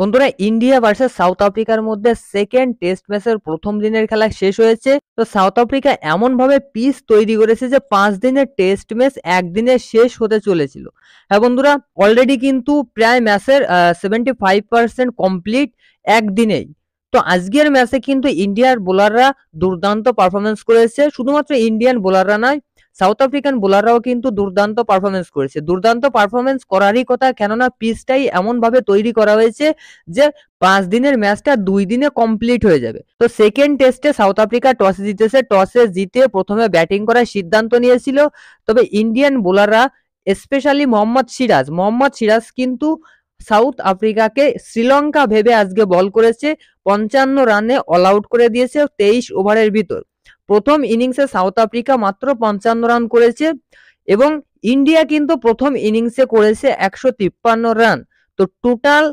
বন্ধুরা India versus south আফ্রিকার মধ্যে সেকেন্ড টেস্ট ম্যাচের প্রথম দিনের খেলা শেষ হয়েছে তো সাউথ আফ্রিকা এমনভাবে পিচ তৈরি করেছে যে পাঁচ দিনের টেস্ট ম্যাচ একদিনে শেষ হতে চলেছিল হ্যাঁ বন্ধুরা অলরেডি কিন্তু প্রায় ম্যাচের সেভেন্টি ফাইভ পার্সেন্ট কমপ্লিট একদিনেই তো আজকের ম্যাচে কিন্তু ইন্ডিয়ার বোলাররা দুর্দান্ত পারফরমেন্স করেছে শুধুমাত্র ইন্ডিয়ান বোলাররা নয় সাউথ আফ্রিকান বোলাররাও কিন্তু দুর্দান্ত পারফরমেন্স করেছে দুর্দান্ত পারফরমেন্স করারই কথা কেননা পিচটাই এমনভাবে তৈরি করা হয়েছে যে পাঁচ দিনের ম্যাচটা দুই দিনে কমপ্লিট হয়ে যাবে তো সেকেন্ড টেস্টে সাউথ আফ্রিকা টসে জিতেছে টসে জিতে প্রথমে ব্যাটিং করার সিদ্ধান্ত নিয়েছিল তবে ইন্ডিয়ান বোলাররা স্পেশালি মোহাম্মদ সিরাজ মোহাম্মদ সিরাজ কিন্তু সাউথ আফ্রিকাকে শ্রীলঙ্কা ভেবে আজকে বল করেছে পঞ্চান্ন রানে অল আউট করে দিয়েছে তেইশ ওভারের ভিতর প্রথম ইনিংসে সাউথ আফ্রিকা মাত্র পঞ্চান্ন রান করেছে এবং ইন্ডিয়া কিন্তু প্রথম ইনিংসে করেছে একশো তিপ্পান্ন রান তো টোটাল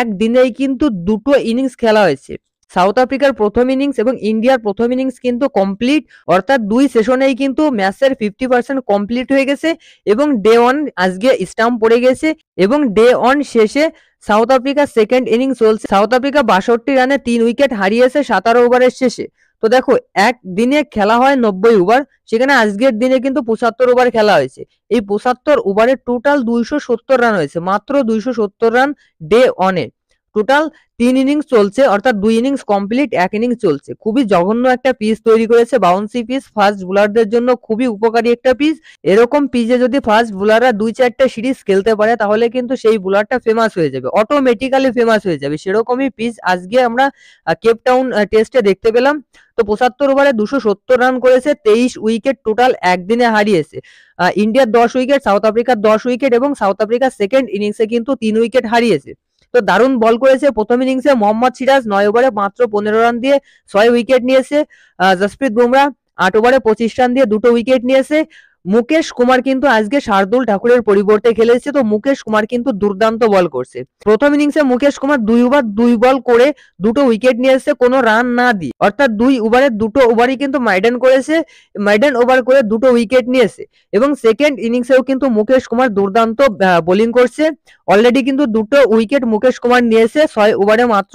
একদিনেই কিন্তু দুটো ইনিংস খেলা হয়েছে সাউথ আফ্রিকার প্রথম ইনিংস এবং ইন্ডিয়ার প্রথম ইনিংস কিন্তু কমপ্লিট অর্থাৎ দুই সেশনেই কিন্তু ম্যাচের ফিফটি পার্সেন্ট কমপ্লিট হয়ে গেছে এবং ডে ওয়ান আজকে স্টাম্প পড়ে গেছে এবং ডে ওয়ান শেষে সাউথ আফ্রিকার সেকেন্ড ইনিংস চলছে সাউথ আফ্রিকা বাষট্টি রানে তিন উইকেট হারিয়েছে সাতারো ওভারের শেষে তো দেখো একদিনে খেলা হয় নব্বই ওভার সেখানে আজকের দিনে কিন্তু পঁচাত্তর ওভার খেলা হয়েছে এই পঁচাত্তর ওভারে টোটাল দুইশো সত্তর রান হয়েছে মাত্র দুইশো সত্তর রান ডে অনে টোটাল তিন ইনিংস চলছে অর্থাৎ দুই ইনিংস কমপ্লিট এক ইনিংস চলছে খুবই জঘন্য একটা পিচ তৈরি করেছে বাউন্সি পিস ফার্স্ট বোলারদের জন্য খুবই উপকারী একটা পিস এরকম পিচে যদি ফার্স্ট বোলাররা দুই চারটা সিরিজ খেলতে পারে তাহলে কিন্তু সেই বোলারটা ফেমাস হয়ে যাবে অটোমেটিক্যালি ফেমাস হয়ে যাবে সেরকমই পিচ আজকে আমরা কেপটাউন টেস্টে দেখতে পেলাম তো পঁচাত্তর ওভারে দুশো সত্তর রান করেছে তেইশ উইকেট টোটাল একদিনে হারিয়েছে ইন্ডিয়ার দশ উইকেট সাউথ আফ্রিকার দশ উইকেট এবং সাউথ আফ্রিকার সেকেন্ড ইনিংসে কিন্তু তিন উইকেট হারিয়েছে তো দারুণ বল করেছে প্রথম ইনিংসে মোহাম্মদ সিরাজ নয় ওভারে মাত্র পনেরো রান দিয়ে ছয় উইকেট নিয়েছে জসপ্রীত বুমরা আট ওভারে পঁচিশ রান দিয়ে দুটো উইকেট নিয়েছে মুকেশ কুমার কিন্তু আজকে শার্দুল ঠাকুরের পরিবর্তে খেলেছে তো মুকেশ কুমার কিন্তু দুর্দান্ত বল করছে প্রথম ইনিংসে মুকেশ কুমার দুই ওভার দুই বল করে দুটো উইকেট নিয়ে এসেছে কোনো রান না দিয়ে অর্থাৎ দুই ওভারে দুটো ওভারই কিন্তু মাইডেন করেছে মাইডেন ওভার করে দুটো উইকেট নিয়েছে এবং সেকেন্ড ইনিংসেও কিন্তু মুকেশ কুমার দুর্দান্ত বোলিং করছে অলরেডি কিন্তু দুটো উইকেট মুকেশ কুমার নিয়েছে ছয় ওভারে মাত্র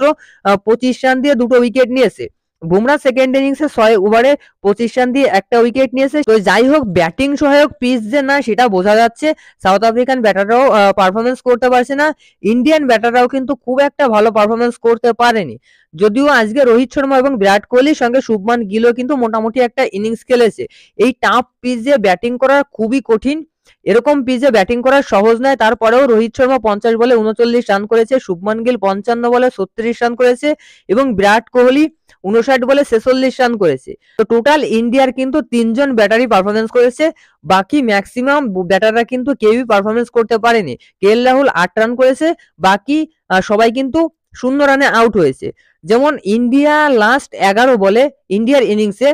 পঁচিশ রান দিয়ে দুটো উইকেট নিয়েছে বুমরা সেকেন্ড ইনিংসে ছয় ওভারে পঁচিশ রান দিয়ে একটা উইকেট নিয়েছে তো যাই হোক ব্যাটিং সহায়ক পিচ যে না সেটা বোঝা যাচ্ছে সাউথ আফ্রিকান ব্যাটাররাও পারফরমেন্স করতে পারছে না ইন্ডিয়ান ব্যাটাররাও কিন্তু খুব একটা ভালো পারফরমেন্স করতে পারেনি যদিও আজকে রোহিত শর্মা এবং বিরাট কোহলির সঙ্গে শুভমান গিলও কিন্তু মোটামুটি একটা ইনিংস খেলেছে এই টাফ পিচ দিয়ে ব্যাটিং করা খুবই কঠিন এরকম পিচে ব্যাটিং করা সহজ নয় তারপরেও রোহিত শর্মা পঞ্চাশ বলে উনচল্লিশ রান করেছে শুভমান গিল পঞ্চান্ন বলে ছত্রিশ রান করেছে এবং বিরাট কোহলি উনষাট বলে ছেচল্লিশ রান করেছে তো টোটাল ইন্ডিয়ার কিন্তু তিনজন ব্যাটারি পারফরমেন্স করেছে বাকি ম্যাক্সিমাম ব্যাটাররা কিন্তু কেউই পারফরমেন্স করতে পারেনি কে রাহুল আট রান করেছে বাকি সবাই কিন্তু শূন্য রানে আউট হয়েছে যেমন ইন্ডিয়া লাস্ট এগারো বলে ইন্ডিয়ার ইনিংসে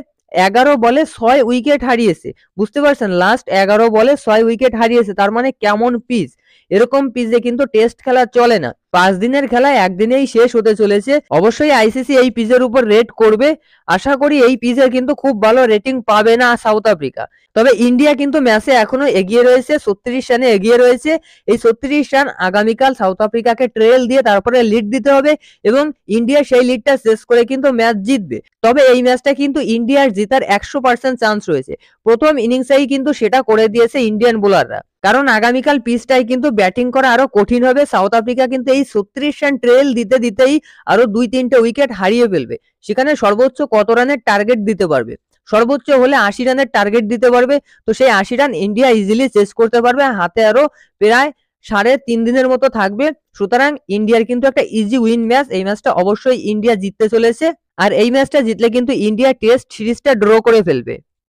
এগারো বলে ছয় উইকেট হারিয়েছে বুঝতে পারছেন লাস্ট এগারো বলে ছয় উইকেট হারিয়েছে তার মানে কেমন পিচ এরকম পিচে কিন্তু টেস্ট খেলা চলে না পাঁচ দিনের খেলা একদিনেই শেষ হতে চলেছে অবশ্যই আইসিসি এই পিচের উপর রেট করবে আশা করি এই পিচে কিন্তু খুব ভালো রেটিং পাবে না সাউথ আফ্রিকা তবে ইন্ডিয়া কিন্তু ম্যাচে এখনো এগিয়ে রয়েছে ছত্রিশ রানে এগিয়ে রয়েছে এই ছত্রিশ রান আগামীকাল সাউথ আফ্রিকাকে ট্রেল দিয়ে তারপরে লিড দিতে হবে এবং ইন্ডিয়া সেই লিডটা শেষ করে কিন্তু ম্যাচ জিতবে তবে এই ম্যাচটা কিন্তু ইন্ডিয়ার জিতার একশো পার্সেন্ট চান্স রয়েছে প্রথম ইনিংসেই কিন্তু সেটা করে দিয়েছে ইন্ডিয়ান বোলাররা কারণ আগামীকাল পিচটায় কিন্তু ব্যাটিং করা আরো কঠিন হবে সাউথ আফ্রিকা কিন্তু এই ছত্রিশ রান ট্রেল দিতে দিতেই আরো দুই তিনটে উইকেট হারিয়ে ফেলবে সেখানে সর্বোচ্চ কত রানের টার্গেট দিতে পারবে সর্বোচ্চ হলে আশি রানের টার্গেট দিতে পারবে তো সেই আশি রান ইন্ডিয়া ইজিলি চেস করতে পারবে হাতে আরো প্রায় সাড়ে তিন দিনের মতো থাকবে সুতরাং ইন্ডিয়ার কিন্তু একটা ইজি উইন ম্যাচ এই ম্যাচটা অবশ্যই ইন্ডিয়া জিততে চলেছে আর এই ম্যাচটা জিতলে কিন্তু ইন্ডিয়া টেস্ট সিরিজটা ড্র করে ফেলবে